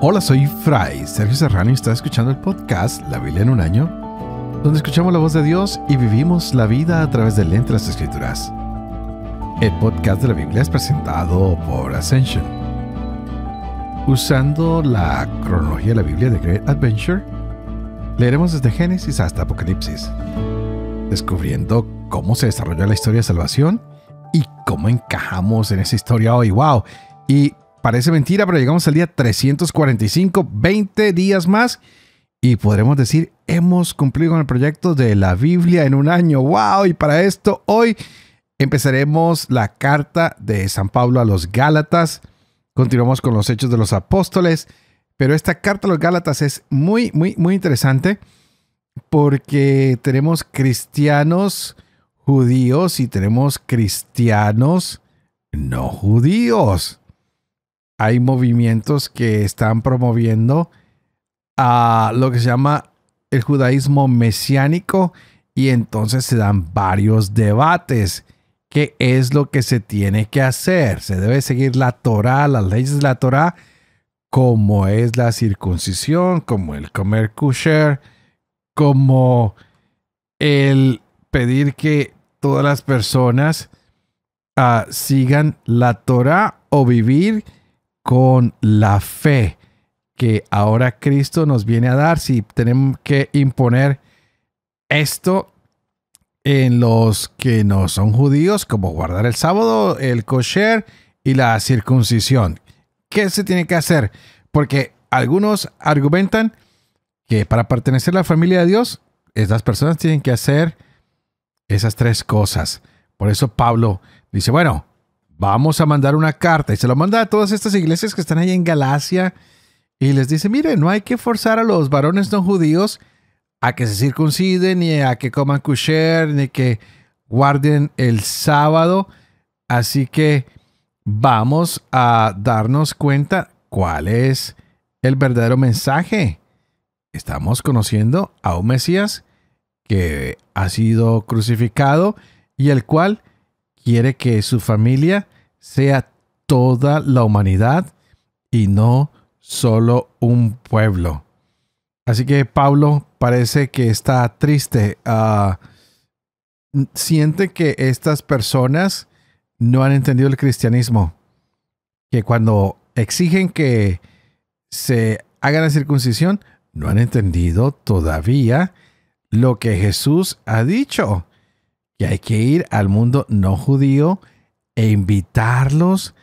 Hola, soy Fry Sergio Serrano y está escuchando el podcast La Biblia en un año, donde escuchamos la voz de Dios y vivimos la vida a través del lente de las escrituras. El podcast de la Biblia es presentado por Ascension. Usando la cronología de la Biblia de Great Adventure, leeremos desde Génesis hasta Apocalipsis, descubriendo cómo se desarrolla la historia de salvación y cómo encajamos en esa historia hoy. ¡Wow! Y parece mentira, pero llegamos al día 345, 20 días más y podremos decir, hemos cumplido con el proyecto de la Biblia en un año. ¡Wow! Y para esto hoy empezaremos la carta de San Pablo a los Gálatas. Continuamos con los hechos de los apóstoles. Pero esta carta a los Gálatas es muy, muy, muy interesante porque tenemos cristianos judíos y tenemos cristianos no judíos. Hay movimientos que están promoviendo a ah, lo que se llama el judaísmo mesiánico y entonces se dan varios debates. ¿Qué es lo que se tiene que hacer? ¿Se debe seguir la Torah, las leyes de la Torah, como es la circuncisión, como el comer kusher como el pedir que todas las personas ah, sigan la Torah o vivir con la fe que ahora Cristo nos viene a dar. Si tenemos que imponer esto en los que no son judíos, como guardar el sábado, el kosher y la circuncisión. ¿Qué se tiene que hacer? Porque algunos argumentan que para pertenecer a la familia de Dios, estas personas tienen que hacer esas tres cosas. Por eso Pablo dice, bueno, vamos a mandar una carta y se lo manda a todas estas iglesias que están ahí en Galacia y les dice, miren, no hay que forzar a los varones no judíos a que se circunciden, ni a que coman kusher, ni que guarden el sábado. Así que vamos a darnos cuenta cuál es el verdadero mensaje. Estamos conociendo a un Mesías que ha sido crucificado y el cual quiere que su familia sea toda la humanidad y no solo un pueblo. Así que Pablo parece que está triste. Ah, siente que estas personas no han entendido el cristianismo. Que cuando exigen que se haga la circuncisión, no han entendido todavía lo que Jesús ha dicho, que hay que ir al mundo no judío e invitarlos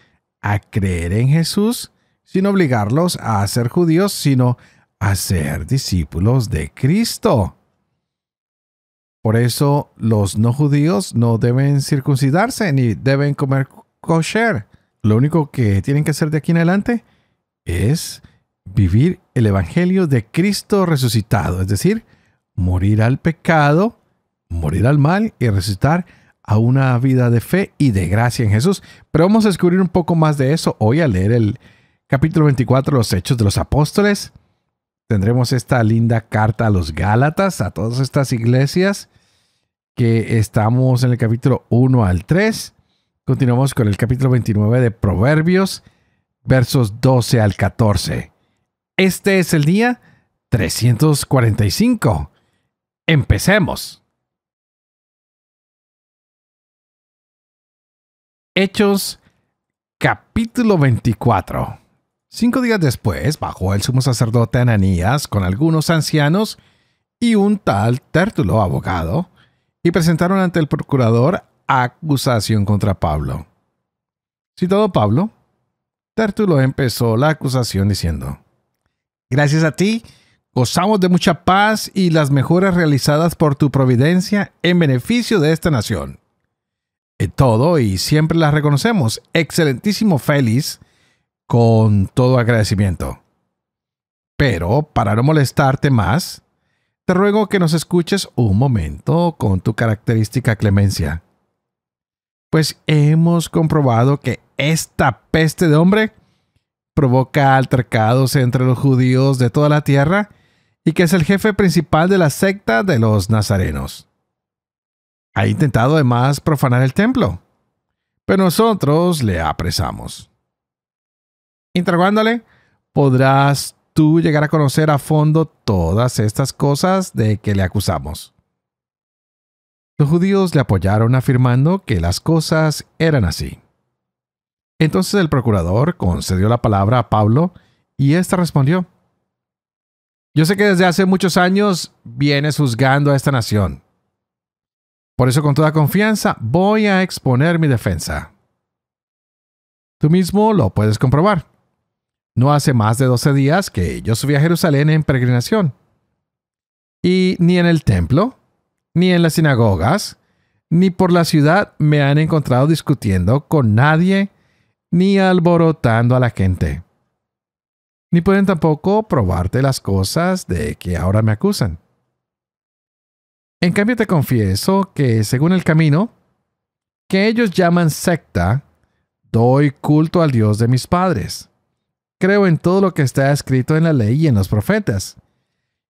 a creer en Jesús, sin obligarlos a ser judíos, sino a ser discípulos de Cristo. Por eso los no judíos no deben circuncidarse ni deben comer kosher. Lo único que tienen que hacer de aquí en adelante es vivir el Evangelio de Cristo resucitado, es decir, morir al pecado, morir al mal y resucitar a una vida de fe y de gracia en Jesús. Pero vamos a descubrir un poco más de eso hoy al leer el capítulo 24, los Hechos de los Apóstoles. Tendremos esta linda carta a los Gálatas, a todas estas iglesias que estamos en el capítulo 1 al 3. Continuamos con el capítulo 29 de Proverbios, versos 12 al 14. Este es el día 345 Empecemos. Hechos capítulo 24. Cinco días después bajó el sumo sacerdote Ananías con algunos ancianos y un tal Tértulo abogado y presentaron ante el procurador acusación contra Pablo. Citado Pablo, Tértulo empezó la acusación diciendo, Gracias a ti, Gozamos de mucha paz y las mejoras realizadas por tu providencia en beneficio de esta nación. En todo y siempre las reconocemos. Excelentísimo Félix, con todo agradecimiento. Pero, para no molestarte más, te ruego que nos escuches un momento con tu característica clemencia. Pues hemos comprobado que esta peste de hombre provoca altercados entre los judíos de toda la tierra y que es el jefe principal de la secta de los nazarenos. Ha intentado además profanar el templo, pero nosotros le apresamos. Interrogándole, podrás tú llegar a conocer a fondo todas estas cosas de que le acusamos. Los judíos le apoyaron afirmando que las cosas eran así. Entonces el procurador concedió la palabra a Pablo y ésta respondió, yo sé que desde hace muchos años vienes juzgando a esta nación. Por eso con toda confianza voy a exponer mi defensa. Tú mismo lo puedes comprobar. No hace más de 12 días que yo subí a Jerusalén en peregrinación. Y ni en el templo, ni en las sinagogas, ni por la ciudad me han encontrado discutiendo con nadie, ni alborotando a la gente ni pueden tampoco probarte las cosas de que ahora me acusan. En cambio te confieso que, según el camino, que ellos llaman secta, doy culto al Dios de mis padres. Creo en todo lo que está escrito en la ley y en los profetas.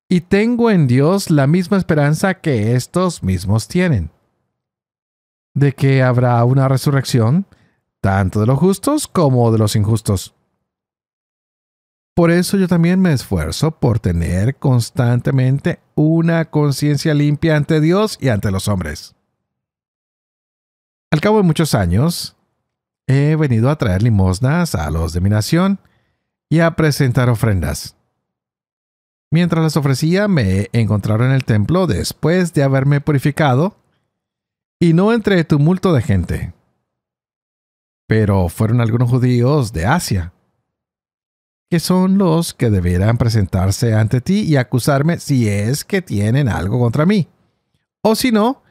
Y tengo en Dios la misma esperanza que estos mismos tienen. De que habrá una resurrección, tanto de los justos como de los injustos. Por eso yo también me esfuerzo por tener constantemente una conciencia limpia ante Dios y ante los hombres. Al cabo de muchos años, he venido a traer limosnas a los de mi nación y a presentar ofrendas. Mientras las ofrecía, me encontraron en el templo después de haberme purificado y no entre tumulto de gente. Pero fueron algunos judíos de Asia que son los que deberán presentarse ante ti y acusarme si es que tienen algo contra mí. O si no,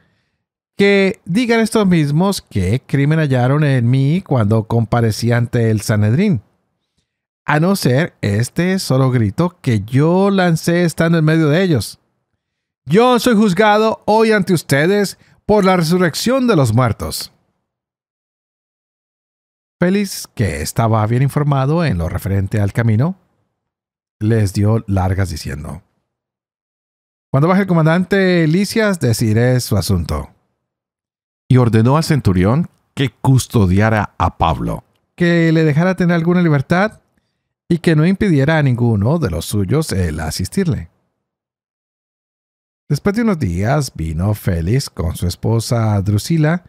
que digan estos mismos qué crimen hallaron en mí cuando comparecí ante el Sanedrín. A no ser este solo grito que yo lancé estando en medio de ellos. Yo soy juzgado hoy ante ustedes por la resurrección de los muertos. Félix, que estaba bien informado en lo referente al camino, les dio largas diciendo, Cuando baje el comandante Licias decidiré su asunto. Y ordenó al centurión que custodiara a Pablo, que le dejara tener alguna libertad y que no impidiera a ninguno de los suyos el asistirle. Después de unos días vino Félix con su esposa Drusila,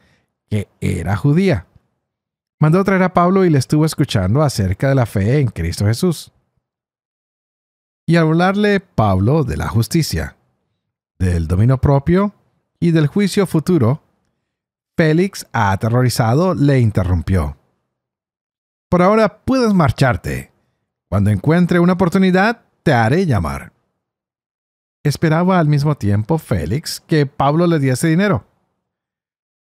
que era judía mandó traer a Pablo y le estuvo escuchando acerca de la fe en Cristo Jesús. Y al hablarle Pablo de la justicia, del dominio propio y del juicio futuro, Félix, aterrorizado, le interrumpió. Por ahora puedes marcharte. Cuando encuentre una oportunidad, te haré llamar. Esperaba al mismo tiempo Félix que Pablo le diese dinero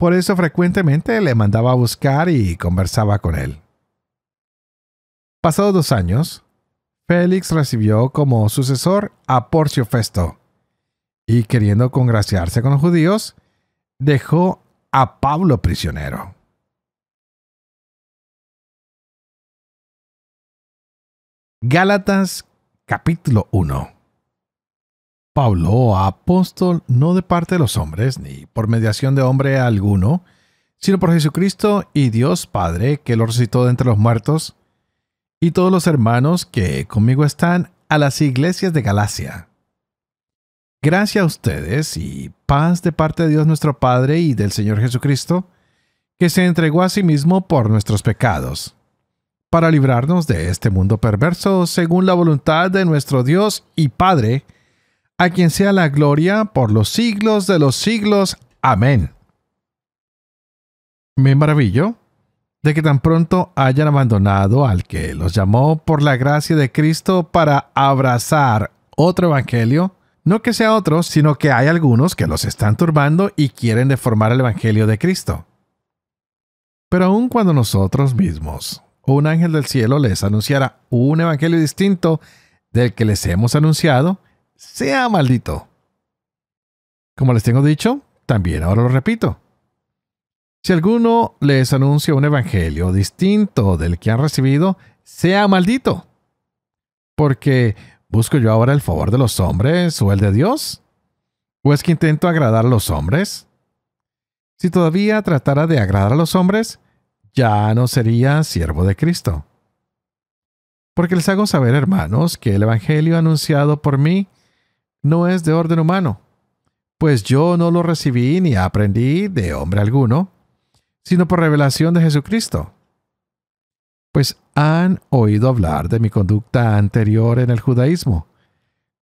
por eso frecuentemente le mandaba a buscar y conversaba con él. Pasados dos años, Félix recibió como sucesor a Porcio Festo, y queriendo congraciarse con los judíos, dejó a Pablo prisionero. Gálatas capítulo 1 Pablo, apóstol, no de parte de los hombres, ni por mediación de hombre alguno, sino por Jesucristo y Dios Padre, que lo resucitó de entre los muertos, y todos los hermanos que conmigo están a las iglesias de Galacia. Gracias a ustedes y paz de parte de Dios nuestro Padre y del Señor Jesucristo, que se entregó a sí mismo por nuestros pecados, para librarnos de este mundo perverso, según la voluntad de nuestro Dios y Padre, a quien sea la gloria por los siglos de los siglos. Amén. Me maravillo de que tan pronto hayan abandonado al que los llamó por la gracia de Cristo para abrazar otro evangelio, no que sea otro, sino que hay algunos que los están turbando y quieren deformar el evangelio de Cristo. Pero aun cuando nosotros mismos, un ángel del cielo les anunciara un evangelio distinto del que les hemos anunciado, sea maldito. Como les tengo dicho, también ahora lo repito. Si alguno les anuncia un evangelio distinto del que han recibido, sea maldito. Porque ¿busco yo ahora el favor de los hombres o el de Dios? ¿O es que intento agradar a los hombres? Si todavía tratara de agradar a los hombres, ya no sería siervo de Cristo. Porque les hago saber, hermanos, que el Evangelio anunciado por mí no es de orden humano, pues yo no lo recibí ni aprendí de hombre alguno, sino por revelación de Jesucristo. Pues han oído hablar de mi conducta anterior en el judaísmo,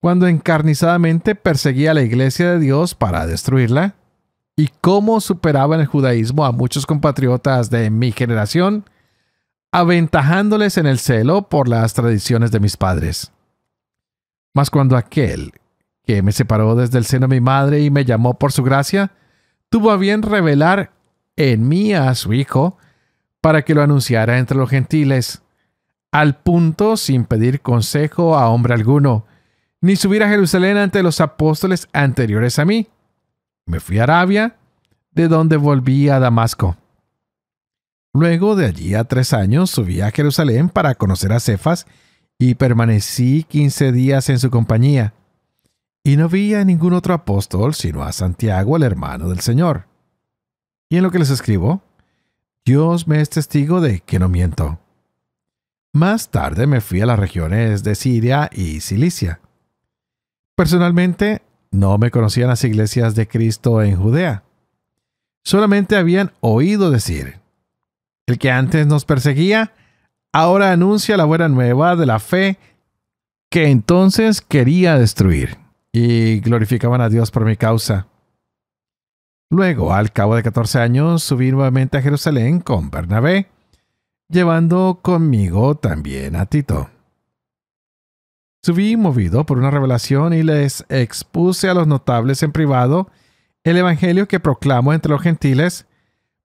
cuando encarnizadamente perseguía la iglesia de Dios para destruirla, y cómo superaba en el judaísmo a muchos compatriotas de mi generación, aventajándoles en el celo por las tradiciones de mis padres. Mas cuando aquel que me separó desde el seno de mi madre y me llamó por su gracia, tuvo a bien revelar en mí a su Hijo para que lo anunciara entre los gentiles, al punto sin pedir consejo a hombre alguno, ni subir a Jerusalén ante los apóstoles anteriores a mí. Me fui a Arabia, de donde volví a Damasco. Luego de allí a tres años subí a Jerusalén para conocer a Cefas y permanecí quince días en su compañía. Y no vi a ningún otro apóstol sino a Santiago, el hermano del Señor. Y en lo que les escribo, Dios me es testigo de que no miento. Más tarde me fui a las regiones de Siria y Cilicia. Personalmente, no me conocían las iglesias de Cristo en Judea. Solamente habían oído decir, el que antes nos perseguía, ahora anuncia la buena nueva de la fe que entonces quería destruir y glorificaban a Dios por mi causa. Luego, al cabo de 14 años, subí nuevamente a Jerusalén con Bernabé, llevando conmigo también a Tito. Subí movido por una revelación y les expuse a los notables en privado el Evangelio que proclamo entre los gentiles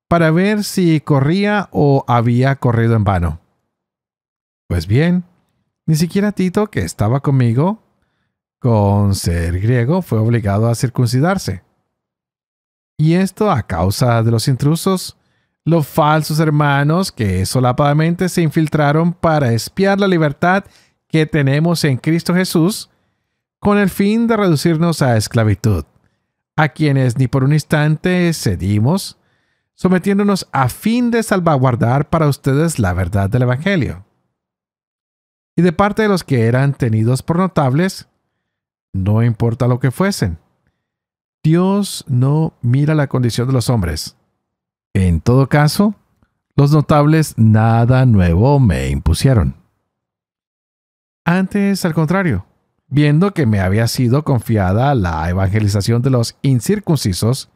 para ver si corría o había corrido en vano. Pues bien, ni siquiera Tito, que estaba conmigo, con ser griego, fue obligado a circuncidarse. Y esto a causa de los intrusos, los falsos hermanos que solapadamente se infiltraron para espiar la libertad que tenemos en Cristo Jesús, con el fin de reducirnos a esclavitud, a quienes ni por un instante cedimos, sometiéndonos a fin de salvaguardar para ustedes la verdad del Evangelio. Y de parte de los que eran tenidos por notables, no importa lo que fuesen. Dios no mira la condición de los hombres. En todo caso, los notables nada nuevo me impusieron. Antes, al contrario, viendo que me había sido confiada la evangelización de los incircuncisos,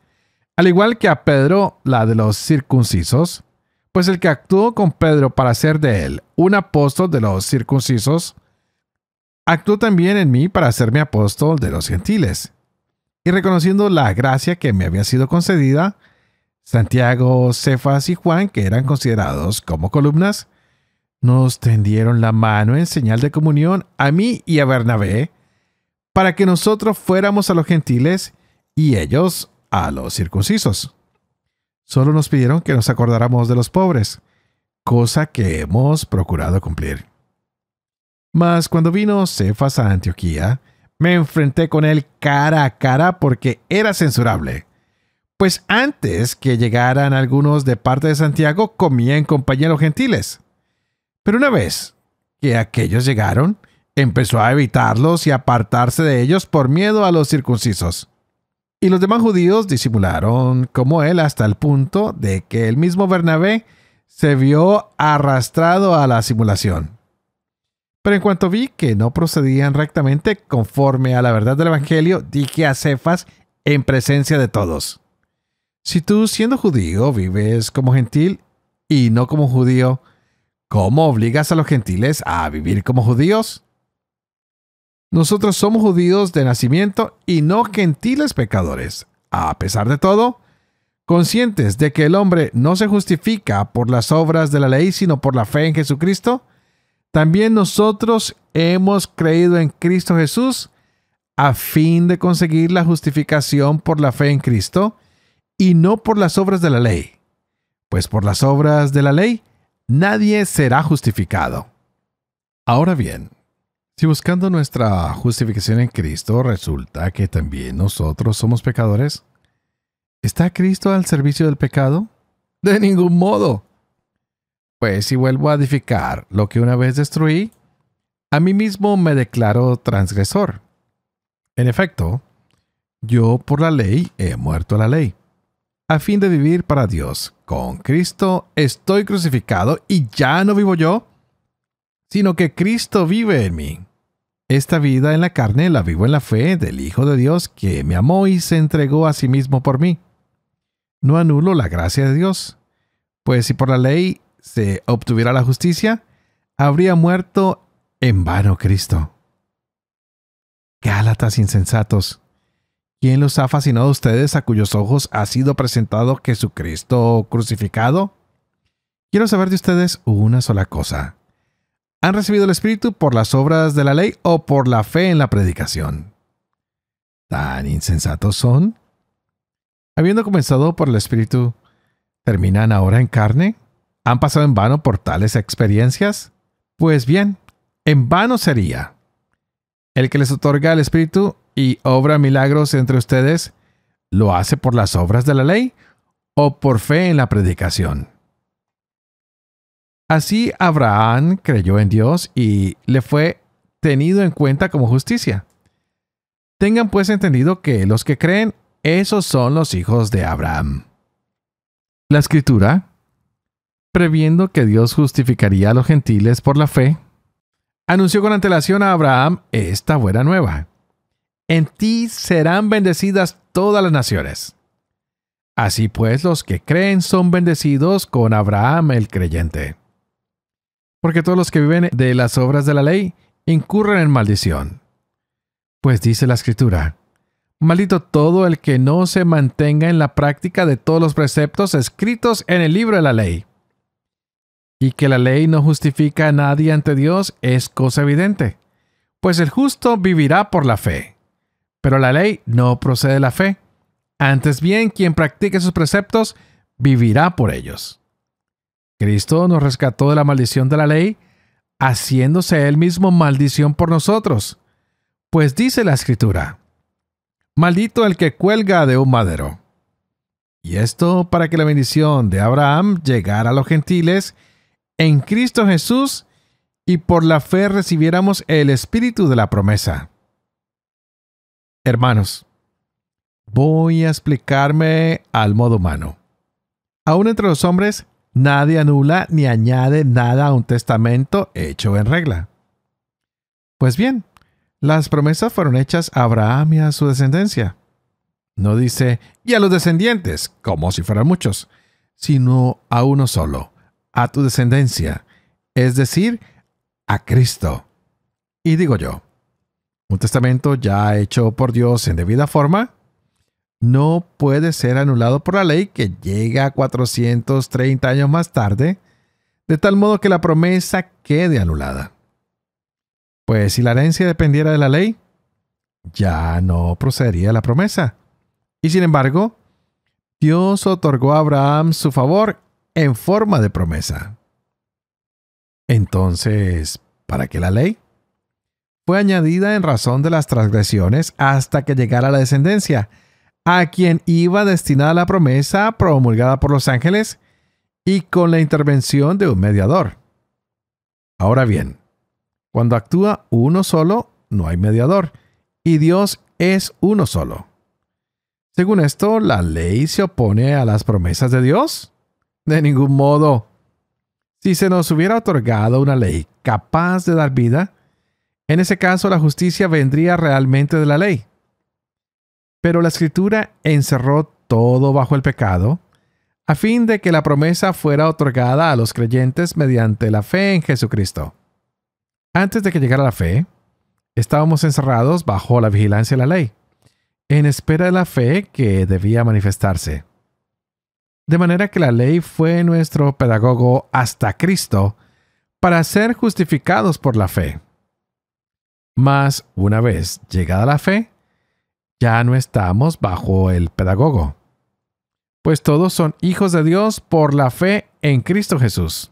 al igual que a Pedro la de los circuncisos, pues el que actuó con Pedro para hacer de él un apóstol de los circuncisos, actuó también en mí para hacerme apóstol de los gentiles. Y reconociendo la gracia que me había sido concedida, Santiago, Cefas y Juan, que eran considerados como columnas, nos tendieron la mano en señal de comunión a mí y a Bernabé, para que nosotros fuéramos a los gentiles y ellos a los circuncisos. Solo nos pidieron que nos acordáramos de los pobres, cosa que hemos procurado cumplir. Mas cuando vino Cefas a Antioquía, me enfrenté con él cara a cara porque era censurable. Pues antes que llegaran algunos de parte de Santiago, comía en compañía de los gentiles. Pero una vez que aquellos llegaron, empezó a evitarlos y apartarse de ellos por miedo a los circuncisos. Y los demás judíos disimularon como él hasta el punto de que el mismo Bernabé se vio arrastrado a la simulación. Pero en cuanto vi que no procedían rectamente conforme a la verdad del Evangelio, dije a Cefas en presencia de todos, si tú siendo judío vives como gentil y no como judío, ¿cómo obligas a los gentiles a vivir como judíos? Nosotros somos judíos de nacimiento y no gentiles pecadores. A pesar de todo, conscientes de que el hombre no se justifica por las obras de la ley, sino por la fe en Jesucristo, también nosotros hemos creído en Cristo Jesús a fin de conseguir la justificación por la fe en Cristo y no por las obras de la ley. Pues por las obras de la ley nadie será justificado. Ahora bien, si buscando nuestra justificación en Cristo resulta que también nosotros somos pecadores, ¿está Cristo al servicio del pecado? De ningún modo. Pues si vuelvo a edificar lo que una vez destruí, a mí mismo me declaro transgresor. En efecto, yo por la ley he muerto a la ley, a fin de vivir para Dios. Con Cristo estoy crucificado y ya no vivo yo, sino que Cristo vive en mí. Esta vida en la carne la vivo en la fe del Hijo de Dios que me amó y se entregó a sí mismo por mí. No anulo la gracia de Dios, pues si por la ley se obtuviera la justicia, habría muerto en vano Cristo. Gálatas insensatos. ¿Quién los ha fascinado a ustedes a cuyos ojos ha sido presentado Jesucristo crucificado? Quiero saber de ustedes una sola cosa. ¿Han recibido el Espíritu por las obras de la ley o por la fe en la predicación? ¿Tan insensatos son? Habiendo comenzado por el Espíritu, ¿terminan ahora en carne? ¿Han pasado en vano por tales experiencias? Pues bien, en vano sería. El que les otorga el Espíritu y obra milagros entre ustedes, ¿lo hace por las obras de la ley o por fe en la predicación? Así Abraham creyó en Dios y le fue tenido en cuenta como justicia. Tengan pues entendido que los que creen, esos son los hijos de Abraham. La escritura, previendo que Dios justificaría a los gentiles por la fe, anunció con antelación a Abraham esta buena nueva. En ti serán bendecidas todas las naciones. Así pues, los que creen son bendecidos con Abraham el creyente. Porque todos los que viven de las obras de la ley incurren en maldición. Pues dice la escritura, maldito todo el que no se mantenga en la práctica de todos los preceptos escritos en el libro de la ley y que la ley no justifica a nadie ante Dios es cosa evidente, pues el justo vivirá por la fe. Pero la ley no procede de la fe. Antes bien, quien practique sus preceptos vivirá por ellos. Cristo nos rescató de la maldición de la ley, haciéndose él mismo maldición por nosotros. Pues dice la escritura, maldito el que cuelga de un madero. Y esto para que la bendición de Abraham llegara a los gentiles, en Cristo Jesús y por la fe recibiéramos el espíritu de la promesa. Hermanos, voy a explicarme al modo humano. Aún entre los hombres, nadie anula ni añade nada a un testamento hecho en regla. Pues bien, las promesas fueron hechas a Abraham y a su descendencia. No dice, y a los descendientes, como si fueran muchos, sino a uno solo, a tu descendencia, es decir, a Cristo. Y digo yo, un testamento ya hecho por Dios en debida forma no puede ser anulado por la ley que llega 430 años más tarde, de tal modo que la promesa quede anulada. Pues si la herencia dependiera de la ley, ya no procedería la promesa. Y sin embargo, Dios otorgó a Abraham su favor en forma de promesa. Entonces, ¿para qué la ley? Fue añadida en razón de las transgresiones hasta que llegara la descendencia, a quien iba destinada la promesa promulgada por los ángeles y con la intervención de un mediador. Ahora bien, cuando actúa uno solo, no hay mediador, y Dios es uno solo. Según esto, ¿la ley se opone a las promesas de Dios? De ningún modo. Si se nos hubiera otorgado una ley capaz de dar vida, en ese caso la justicia vendría realmente de la ley. Pero la escritura encerró todo bajo el pecado, a fin de que la promesa fuera otorgada a los creyentes mediante la fe en Jesucristo. Antes de que llegara la fe, estábamos encerrados bajo la vigilancia de la ley, en espera de la fe que debía manifestarse. De manera que la ley fue nuestro pedagogo hasta Cristo para ser justificados por la fe. Mas una vez llegada la fe, ya no estamos bajo el pedagogo, pues todos son hijos de Dios por la fe en Cristo Jesús.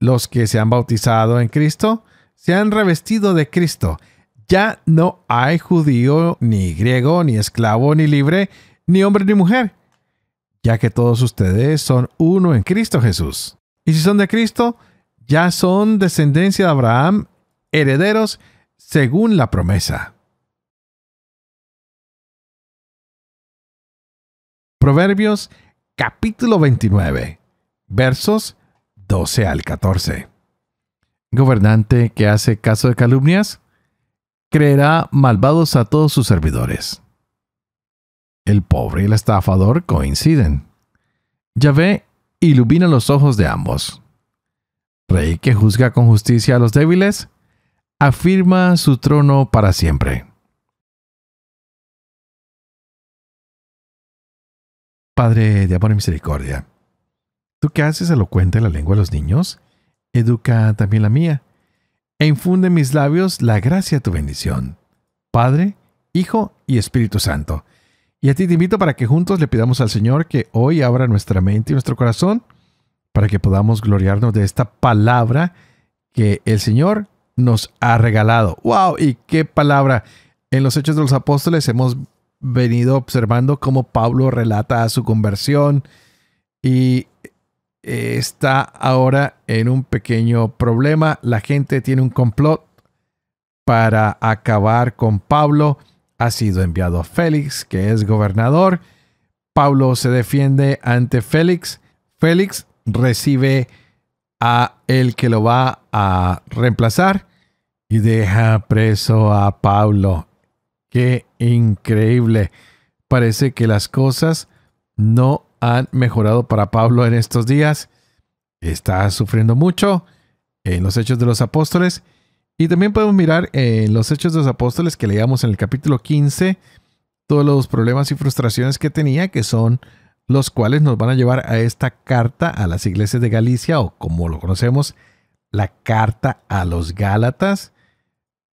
Los que se han bautizado en Cristo se han revestido de Cristo. Ya no hay judío, ni griego, ni esclavo, ni libre, ni hombre, ni mujer ya que todos ustedes son uno en Cristo Jesús. Y si son de Cristo, ya son descendencia de Abraham, herederos según la promesa. Proverbios capítulo 29, versos 12 al 14. Gobernante que hace caso de calumnias, creerá malvados a todos sus servidores. El pobre y el estafador coinciden. ve ilumina los ojos de ambos. Rey que juzga con justicia a los débiles, afirma su trono para siempre. Padre de amor y misericordia, tú que haces elocuente la lengua de los niños, educa también la mía, e infunde en mis labios la gracia de tu bendición. Padre, Hijo y Espíritu Santo y a ti te invito para que juntos le pidamos al Señor que hoy abra nuestra mente y nuestro corazón para que podamos gloriarnos de esta palabra que el Señor nos ha regalado. ¡Wow! ¿Y qué palabra? En los Hechos de los Apóstoles hemos venido observando cómo Pablo relata su conversión y está ahora en un pequeño problema. La gente tiene un complot para acabar con Pablo ha sido enviado a Félix, que es gobernador. Pablo se defiende ante Félix. Félix recibe a el que lo va a reemplazar y deja preso a Pablo. Qué increíble. Parece que las cosas no han mejorado para Pablo en estos días. Está sufriendo mucho en los hechos de los apóstoles y también podemos mirar en eh, los Hechos de los Apóstoles que leíamos en el capítulo 15, todos los problemas y frustraciones que tenía, que son los cuales nos van a llevar a esta carta a las iglesias de Galicia, o como lo conocemos, la carta a los Gálatas.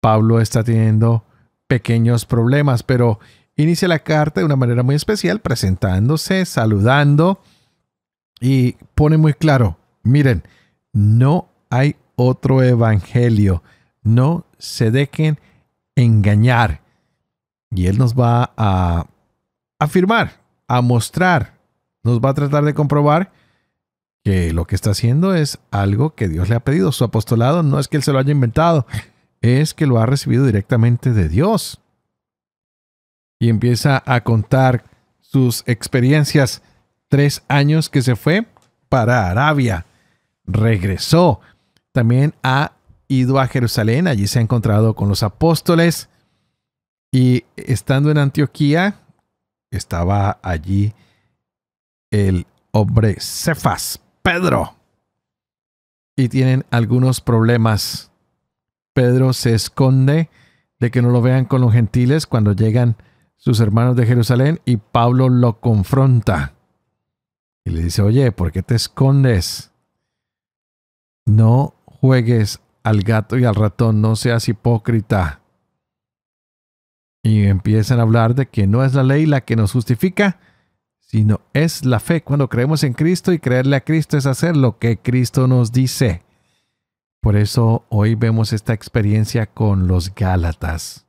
Pablo está teniendo pequeños problemas, pero inicia la carta de una manera muy especial, presentándose, saludando y pone muy claro, miren, no hay otro evangelio no se dejen engañar. Y Él nos va a afirmar, a mostrar, nos va a tratar de comprobar que lo que está haciendo es algo que Dios le ha pedido. Su apostolado no es que Él se lo haya inventado, es que lo ha recibido directamente de Dios. Y empieza a contar sus experiencias. Tres años que se fue para Arabia. Regresó también a ido a Jerusalén, allí se ha encontrado con los apóstoles y estando en Antioquía, estaba allí el hombre Cefas, Pedro. Y tienen algunos problemas. Pedro se esconde de que no lo vean con los gentiles cuando llegan sus hermanos de Jerusalén y Pablo lo confronta. Y le dice, oye, ¿por qué te escondes? No juegues al gato y al ratón, no seas hipócrita. Y empiezan a hablar de que no es la ley la que nos justifica, sino es la fe. Cuando creemos en Cristo y creerle a Cristo es hacer lo que Cristo nos dice. Por eso hoy vemos esta experiencia con los Gálatas,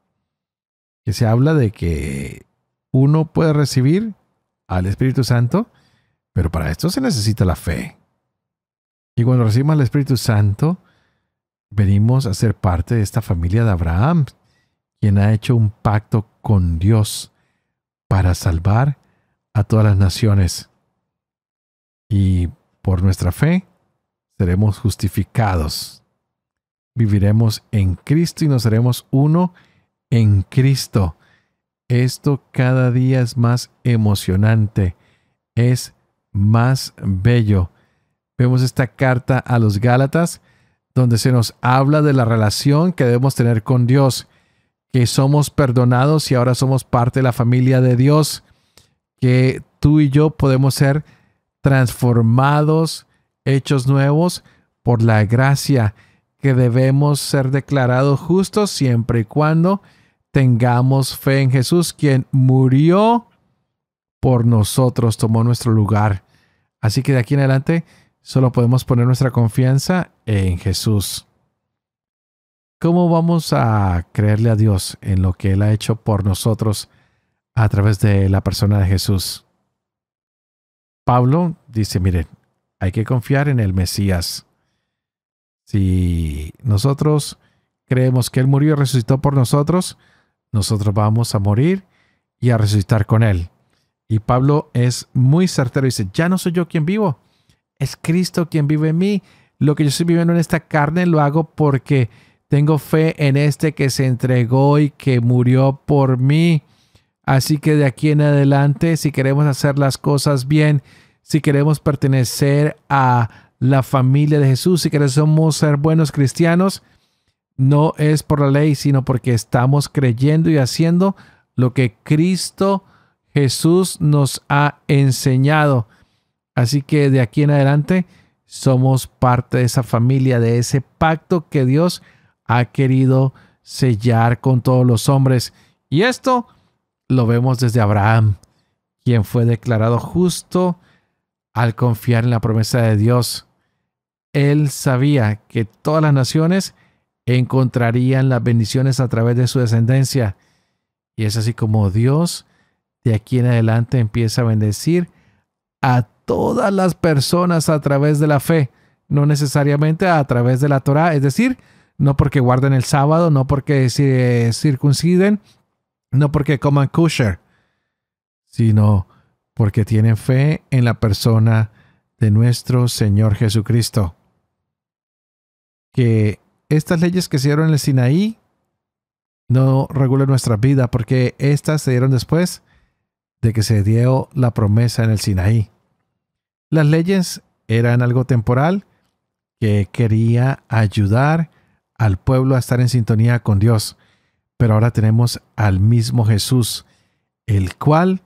que se habla de que uno puede recibir al Espíritu Santo, pero para esto se necesita la fe. Y cuando recibimos al Espíritu Santo, venimos a ser parte de esta familia de Abraham, quien ha hecho un pacto con Dios para salvar a todas las naciones. Y por nuestra fe seremos justificados. Viviremos en Cristo y nos seremos uno en Cristo. Esto cada día es más emocionante, es más bello. Vemos esta carta a los Gálatas donde se nos habla de la relación que debemos tener con Dios, que somos perdonados y ahora somos parte de la familia de Dios, que tú y yo podemos ser transformados, hechos nuevos por la gracia, que debemos ser declarados justos siempre y cuando tengamos fe en Jesús, quien murió por nosotros, tomó nuestro lugar. Así que de aquí en adelante Solo podemos poner nuestra confianza en Jesús. ¿Cómo vamos a creerle a Dios en lo que Él ha hecho por nosotros a través de la persona de Jesús? Pablo dice, miren, hay que confiar en el Mesías. Si nosotros creemos que Él murió y resucitó por nosotros, nosotros vamos a morir y a resucitar con Él. Y Pablo es muy certero, dice, ya no soy yo quien vivo, es Cristo quien vive en mí. Lo que yo estoy viviendo en esta carne lo hago porque tengo fe en este que se entregó y que murió por mí. Así que de aquí en adelante, si queremos hacer las cosas bien, si queremos pertenecer a la familia de Jesús, si queremos ser buenos cristianos, no es por la ley, sino porque estamos creyendo y haciendo lo que Cristo Jesús nos ha enseñado. Así que de aquí en adelante somos parte de esa familia, de ese pacto que Dios ha querido sellar con todos los hombres. Y esto lo vemos desde Abraham, quien fue declarado justo al confiar en la promesa de Dios. Él sabía que todas las naciones encontrarían las bendiciones a través de su descendencia. Y es así como Dios de aquí en adelante empieza a bendecir a todas las personas a través de la fe, no necesariamente a través de la Torah, es decir, no porque guarden el sábado, no porque se eh, circunciden, no porque coman kosher, sino porque tienen fe en la persona de nuestro Señor Jesucristo. Que estas leyes que se dieron en el Sinaí no regulan nuestra vida, porque estas se dieron después de que se dio la promesa en el Sinaí. Las leyes eran algo temporal que quería ayudar al pueblo a estar en sintonía con Dios. Pero ahora tenemos al mismo Jesús, el cual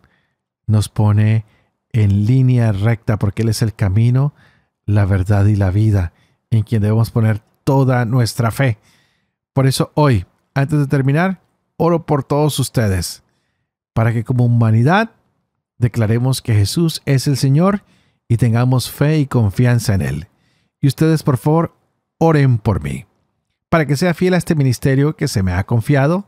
nos pone en línea recta porque Él es el camino, la verdad y la vida, en quien debemos poner toda nuestra fe. Por eso hoy, antes de terminar, oro por todos ustedes, para que como humanidad declaremos que Jesús es el Señor y tengamos fe y confianza en Él. Y ustedes, por favor, oren por mí, para que sea fiel a este ministerio que se me ha confiado,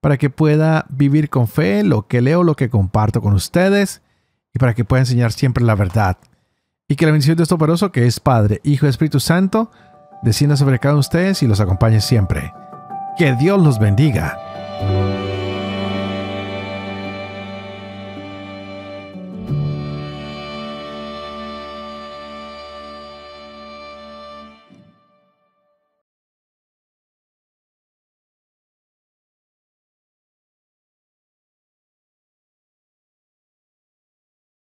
para que pueda vivir con fe lo que leo, lo que comparto con ustedes, y para que pueda enseñar siempre la verdad. Y que la bendición de Dios poderoso, que es Padre, Hijo y Espíritu Santo, descienda sobre cada uno de ustedes y los acompañe siempre. Que Dios los bendiga